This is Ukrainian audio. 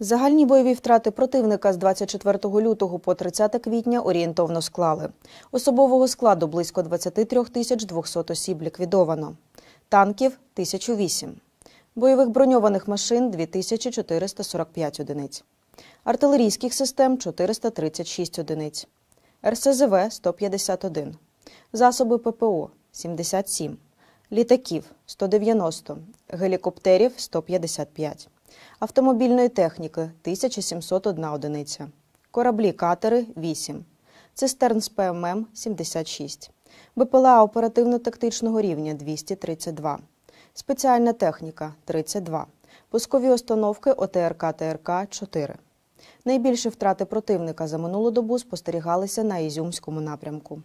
Загальні бойові втрати противника з 24 лютого по 30 квітня орієнтовно склали. Особового складу близько 23 тисяч 200 осіб ліквідовано, танків 1008, бойових броньованих машин 2445 одиниць, артилерійських систем 436 одиниць, РСЗВ 151, засоби ППО 77, літаків 190, гелікоптерів 155 автомобільної техніки 1701 одиниця, кораблі катери 8, цистерн з ПММ 76, БПЛА оперативно-тактичного рівня 232, спеціальна техніка 32, пускові установки ОТРК ТРК 4. Найбільші втрати противника за минулу добу спостерігалися на Ізюмському напрямку.